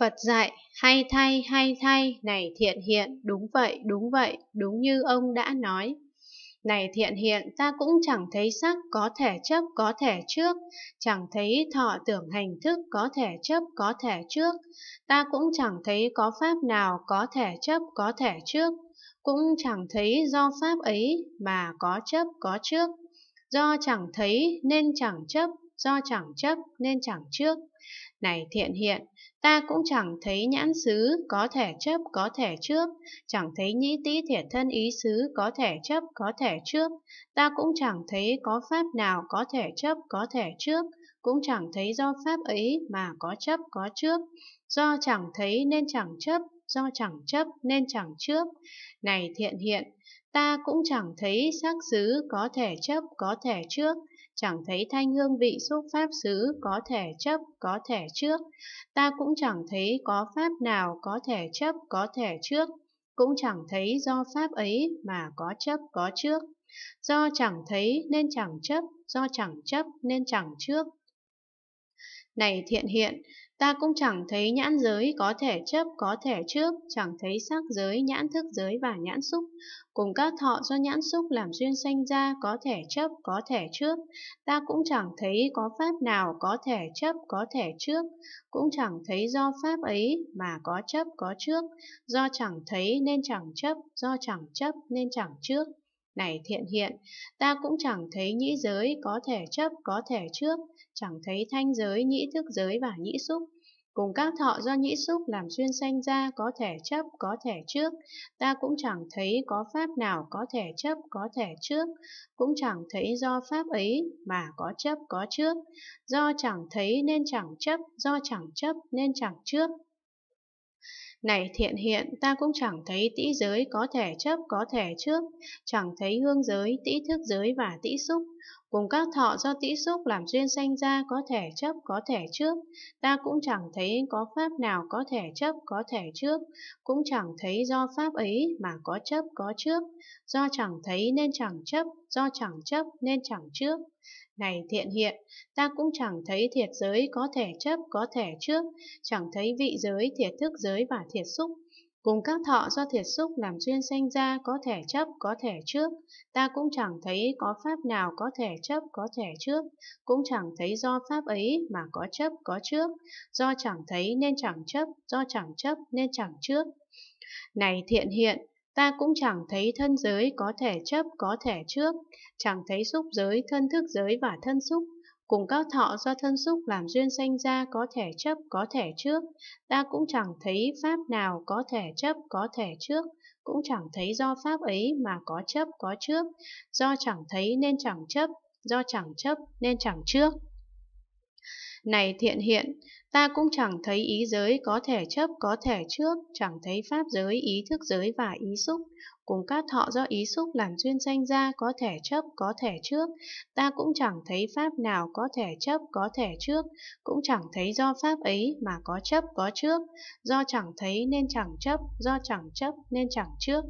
Phật dạy, hay thay, hay thay, này thiện hiện, đúng vậy, đúng vậy, đúng như ông đã nói. Này thiện hiện, ta cũng chẳng thấy sắc có thể chấp có thể trước, chẳng thấy thọ tưởng hành thức có thể chấp có thể trước, ta cũng chẳng thấy có pháp nào có thể chấp có thể trước, cũng chẳng thấy do pháp ấy mà có chấp có trước. Do chẳng thấy nên chẳng chấp, do chẳng chấp nên chẳng trước. Này thiện hiện, ta cũng chẳng thấy nhãn xứ có thể chấp có thể trước, chẳng thấy nhĩ tý thiệt thân ý xứ có thể chấp có thể trước, ta cũng chẳng thấy có pháp nào có thể chấp có thể trước, cũng chẳng thấy do pháp ấy mà có chấp có trước, do chẳng thấy nên chẳng chấp, do chẳng chấp nên chẳng trước. Này thiện hiện, ta cũng chẳng thấy sắc xứ có thể chấp có thể trước, chẳng thấy thanh hương vị xúc pháp xứ có thể chấp, có thể trước, ta cũng chẳng thấy có pháp nào có thể chấp, có thể trước, cũng chẳng thấy do pháp ấy mà có chấp, có trước. Do chẳng thấy nên chẳng chấp, do chẳng chấp nên chẳng trước, này thiện hiện, ta cũng chẳng thấy nhãn giới có thể chấp có thể trước, chẳng thấy sắc giới, nhãn thức giới và nhãn xúc. Cùng các thọ do nhãn xúc làm duyên sanh ra có thể chấp có thể trước, ta cũng chẳng thấy có pháp nào có thể chấp có thể trước, cũng chẳng thấy do pháp ấy mà có chấp có trước, do chẳng thấy nên chẳng chấp, do chẳng chấp nên chẳng trước này thiện hiện, ta cũng chẳng thấy nhĩ giới có thể chấp có thể trước, chẳng thấy thanh giới, nhĩ thức giới và nhĩ xúc. Cùng các thọ do nhĩ xúc làm xuyên sanh ra có thể chấp, có thể trước, ta cũng chẳng thấy có pháp nào có thể chấp, có thể trước, cũng chẳng thấy do pháp ấy mà có chấp, có trước, do chẳng thấy nên chẳng chấp, do chẳng chấp nên chẳng trước, này thiện hiện, ta cũng chẳng thấy tĩ giới có thể chấp có thể trước, chẳng thấy hương giới, tĩ thức giới và tĩ xúc. Cùng các thọ do tĩ xúc làm duyên sanh ra có thể chấp có thể trước, ta cũng chẳng thấy có pháp nào có thể chấp có thể trước, cũng chẳng thấy do pháp ấy mà có chấp có trước, do chẳng thấy nên chẳng chấp, do chẳng chấp nên chẳng trước. Này thiện hiện, ta cũng chẳng thấy thiệt giới có thể chấp có thể trước, chẳng thấy vị giới, thiệt thức giới và thiệt xúc. Cùng các thọ do thiệt xúc làm duyên sanh ra có thể chấp có thể trước, ta cũng chẳng thấy có pháp nào có thể chấp có thể trước, cũng chẳng thấy do pháp ấy mà có chấp có trước, do chẳng thấy nên chẳng chấp, do chẳng chấp nên chẳng trước. Này thiện hiện, Ta cũng chẳng thấy thân giới có thể chấp có thể trước, chẳng thấy xúc giới, thân thức giới và thân xúc. Cùng các thọ do thân xúc làm duyên sanh ra có thể chấp có thể trước, ta cũng chẳng thấy pháp nào có thể chấp có thể trước, cũng chẳng thấy do pháp ấy mà có chấp có trước, do chẳng thấy nên chẳng chấp, do chẳng chấp nên chẳng trước. Này thiện hiện, ta cũng chẳng thấy ý giới có thể chấp có thể trước, chẳng thấy pháp giới, ý thức giới và ý xúc. Cùng các thọ do ý xúc làm duyên sanh ra có thể chấp có thể trước, ta cũng chẳng thấy pháp nào có thể chấp có thể trước, cũng chẳng thấy do pháp ấy mà có chấp có trước, do chẳng thấy nên chẳng chấp, do chẳng chấp nên chẳng trước.